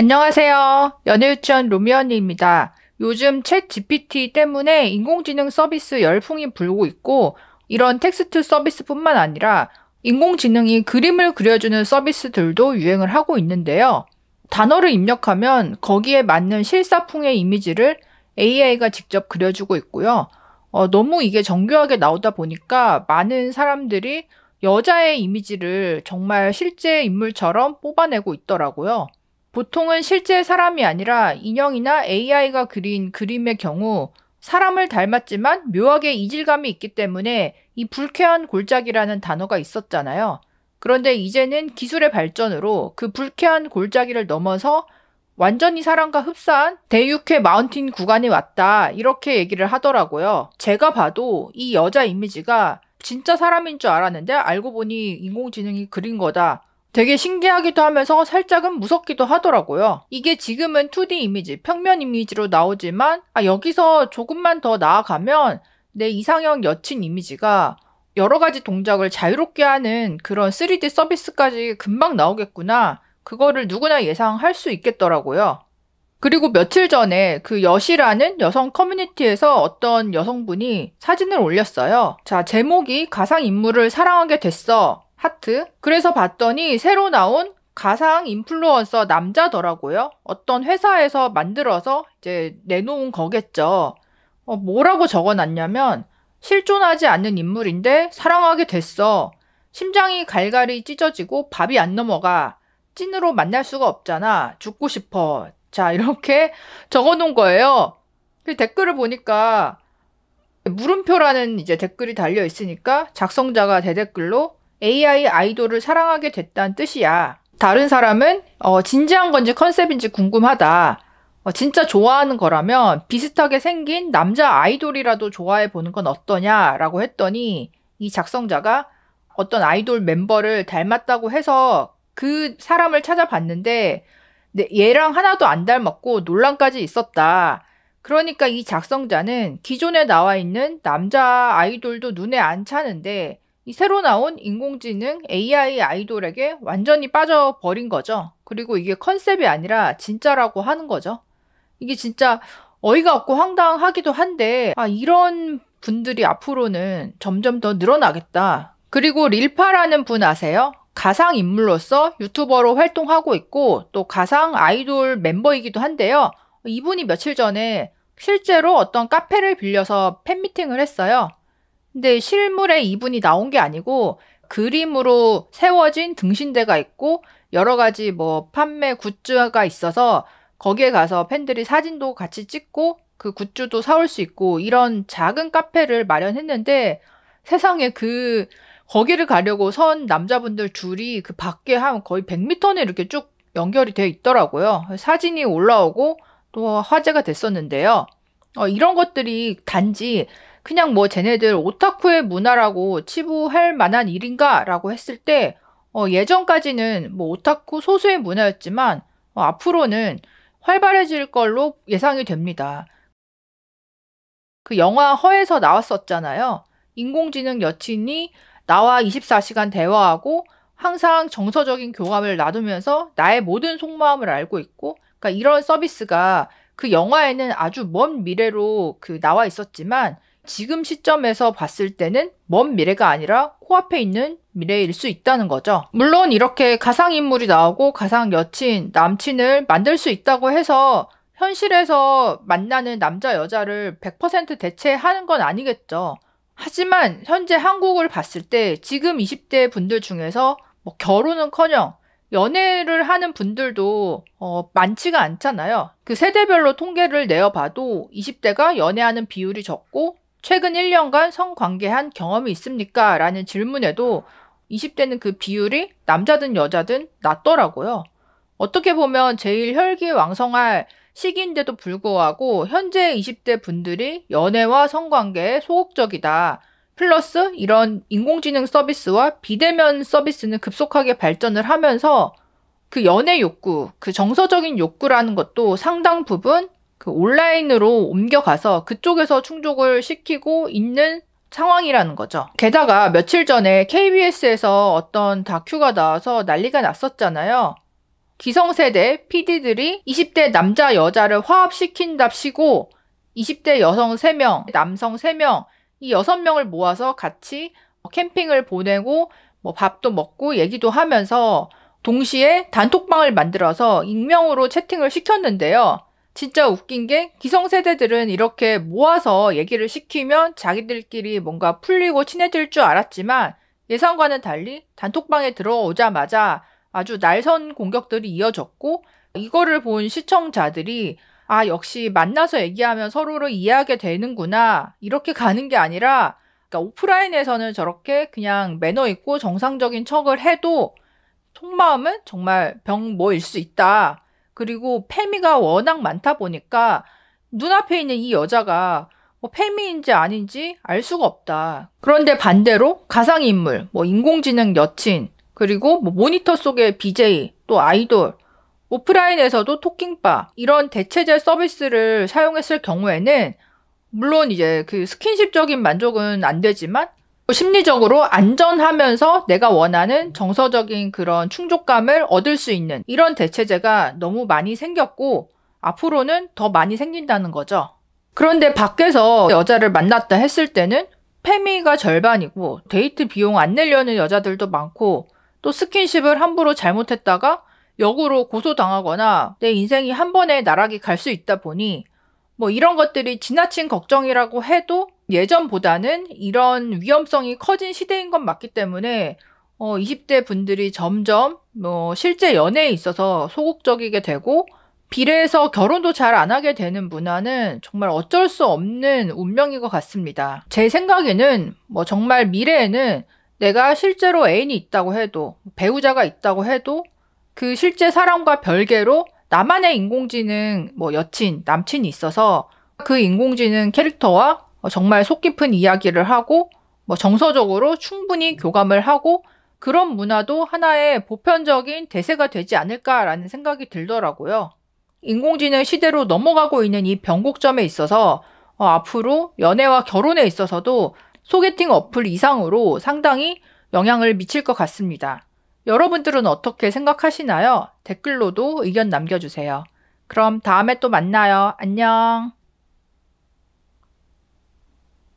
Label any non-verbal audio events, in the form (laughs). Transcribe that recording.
안녕하세요. 연예유치원 로미언니입니다. 요즘 챗 GPT 때문에 인공지능 서비스 열풍이 불고 있고 이런 텍스트 서비스뿐만 아니라 인공지능이 그림을 그려주는 서비스들도 유행을 하고 있는데요. 단어를 입력하면 거기에 맞는 실사풍의 이미지를 AI가 직접 그려주고 있고요. 어, 너무 이게 정교하게 나오다 보니까 많은 사람들이 여자의 이미지를 정말 실제 인물처럼 뽑아내고 있더라고요. 보통은 실제 사람이 아니라 인형이나 AI가 그린 그림의 경우 사람을 닮았지만 묘하게 이질감이 있기 때문에 이 불쾌한 골짜기라는 단어가 있었잖아요. 그런데 이제는 기술의 발전으로 그 불쾌한 골짜기를 넘어서 완전히 사람과 흡사한 대육회 마운틴 구간이 왔다. 이렇게 얘기를 하더라고요. 제가 봐도 이 여자 이미지가 진짜 사람인 줄 알았는데 알고 보니 인공지능이 그린 거다. 되게 신기하기도 하면서 살짝은 무섭기도 하더라고요. 이게 지금은 2D 이미지, 평면 이미지로 나오지만 아, 여기서 조금만 더 나아가면 내 이상형 여친 이미지가 여러 가지 동작을 자유롭게 하는 그런 3D 서비스까지 금방 나오겠구나. 그거를 누구나 예상할 수 있겠더라고요. 그리고 며칠 전에 그 여시라는 여성 커뮤니티에서 어떤 여성분이 사진을 올렸어요. 자, 제목이 가상인물을 사랑하게 됐어. 하트. 그래서 봤더니 새로 나온 가상 인플루언서 남자더라고요. 어떤 회사에서 만들어서 이제 내놓은 거겠죠. 어, 뭐라고 적어놨냐면 실존하지 않는 인물인데 사랑하게 됐어. 심장이 갈갈이 찢어지고 밥이 안 넘어가. 찐으로 만날 수가 없잖아. 죽고 싶어. 자, 이렇게 (laughs) 적어 놓은 거예요. 그 댓글을 보니까 물음표라는 이제 댓글이 달려 있으니까 작성자가 대댓글로 AI 아이돌을 사랑하게 됐다는 뜻이야. 다른 사람은 어, 진지한 건지 컨셉인지 궁금하다. 어, 진짜 좋아하는 거라면 비슷하게 생긴 남자 아이돌이라도 좋아해 보는 건 어떠냐라고 했더니 이 작성자가 어떤 아이돌 멤버를 닮았다고 해서 그 사람을 찾아봤는데 네, 얘랑 하나도 안 닮았고 논란까지 있었다. 그러니까 이 작성자는 기존에 나와 있는 남자 아이돌도 눈에 안 차는데 이 새로 나온 인공지능 AI 아이돌에게 완전히 빠져버린 거죠. 그리고 이게 컨셉이 아니라 진짜라고 하는 거죠. 이게 진짜 어이가 없고 황당하기도 한데, 아, 이런 분들이 앞으로는 점점 더 늘어나겠다. 그리고 릴파라는 분 아세요? 가상 인물로서 유튜버로 활동하고 있고 또 가상 아이돌 멤버이기도 한데요. 이분이 며칠 전에 실제로 어떤 카페를 빌려서 팬미팅을 했어요. 근데 실물에 이분이 나온 게 아니고 그림으로 세워진 등신대가 있고 여러 가지 뭐 판매 굿즈가 있어서 거기에 가서 팬들이 사진도 같이 찍고 그 굿즈도 사올 수 있고 이런 작은 카페를 마련했는데 세상에 그 거기를 가려고 선 남자분들 줄이 그 밖에 한 거의 100m는 이렇게 쭉 연결이 되어 있더라고요. 사진이 올라오고 또 화제가 됐었는데요. 어, 이런 것들이 단지 그냥 뭐 쟤네들 오타쿠의 문화라고 치부할 만한 일인가? 라고 했을 때, 어, 예전까지는 뭐 오타쿠 소수의 문화였지만, 어, 앞으로는 활발해질 걸로 예상이 됩니다. 그 영화 허에서 나왔었잖아요. 인공지능 여친이 나와 24시간 대화하고 항상 정서적인 교감을 나누면서 나의 모든 속마음을 알고 있고, 그러니까 이런 서비스가 그 영화에는 아주 먼 미래로 그 나와 있었지만 지금 시점에서 봤을 때는 먼 미래가 아니라 코앞에 있는 미래일 수 있다는 거죠. 물론 이렇게 가상인물이 나오고 가상 여친, 남친을 만들 수 있다고 해서 현실에서 만나는 남자, 여자를 100% 대체하는 건 아니겠죠. 하지만 현재 한국을 봤을 때 지금 20대 분들 중에서 뭐 결혼은 커녕 연애를 하는 분들도 어, 많지가 않잖아요. 그 세대별로 통계를 내어봐도 20대가 연애하는 비율이 적고 최근 1년간 성관계한 경험이 있습니까? 라는 질문에도 20대는 그 비율이 남자든 여자든 낮더라고요. 어떻게 보면 제일 혈기왕성할 시기인데도 불구하고 현재 20대 분들이 연애와 성관계에 소극적이다. 플러스 이런 인공지능 서비스와 비대면 서비스는 급속하게 발전을 하면서 그 연애 욕구, 그 정서적인 욕구라는 것도 상당 부분 그 온라인으로 옮겨가서 그쪽에서 충족을 시키고 있는 상황이라는 거죠. 게다가 며칠 전에 KBS에서 어떤 다큐가 나와서 난리가 났었잖아요. 기성세대 PD들이 20대 남자 여자를 화합시킨답시고 20대 여성 3명, 남성 3명, 이 여섯 명을 모아서 같이 뭐 캠핑을 보내고 뭐 밥도 먹고 얘기도 하면서 동시에 단톡방을 만들어서 익명으로 채팅을 시켰는데요. 진짜 웃긴 게 기성세대들은 이렇게 모아서 얘기를 시키면 자기들끼리 뭔가 풀리고 친해질 줄 알았지만 예상과는 달리 단톡방에 들어오자마자 아주 날선 공격들이 이어졌고 이거를 본 시청자들이 아, 역시 만나서 얘기하면 서로를 이해하게 되는구나. 이렇게 가는 게 아니라, 그러니까 오프라인에서는 저렇게 그냥 매너 있고 정상적인 척을 해도 속마음은 정말 병모일 수 있다. 그리고 페미가 워낙 많다 보니까 눈앞에 있는 이 여자가 뭐 페미인지 아닌지 알 수가 없다. 그런데 반대로 가상인물, 뭐 인공지능 여친, 그리고 뭐 모니터 속의 BJ, 또 아이돌, 오프라인에서도 토킹바 이런 대체제 서비스를 사용했을 경우에는 물론 이제 그 스킨십적인 만족은 안 되지만 심리적으로 안전하면서 내가 원하는 정서적인 그런 충족감을 얻을 수 있는 이런 대체제가 너무 많이 생겼고 앞으로는 더 많이 생긴다는 거죠. 그런데 밖에서 여자를 만났다 했을 때는 페미가 절반이고 데이트 비용 안 내려는 여자들도 많고 또 스킨십을 함부로 잘못했다가 역으로 고소당하거나 내 인생이 한 번에 나락이 갈 수 있다 보니 뭐 이런 것들이 지나친 걱정이라고 해도 예전보다는 이런 위험성이 커진 시대인 건 맞기 때문에 어 20대 분들이 점점 뭐 실제 연애에 있어서 소극적이게 되고 비례해서 결혼도 잘 안 하게 되는 문화는 정말 어쩔 수 없는 운명인 것 같습니다. 제 생각에는 뭐 정말 미래에는 내가 실제로 애인이 있다고 해도 배우자가 있다고 해도 그 실제 사람과 별개로 나만의 인공지능, 뭐 여친, 남친이 있어서 그 인공지능 캐릭터와 정말 속 깊은 이야기를 하고 뭐 정서적으로 충분히 교감을 하고 그런 문화도 하나의 보편적인 대세가 되지 않을까라는 생각이 들더라고요. 인공지능 시대로 넘어가고 있는 이 변곡점에 있어서 어, 앞으로 연애와 결혼에 있어서도 소개팅 어플 이상으로 상당히 영향을 미칠 것 같습니다. 여러분들은 어떻게 생각하시나요? 댓글로도 의견 남겨주세요. 그럼 다음에 또 만나요. 안녕.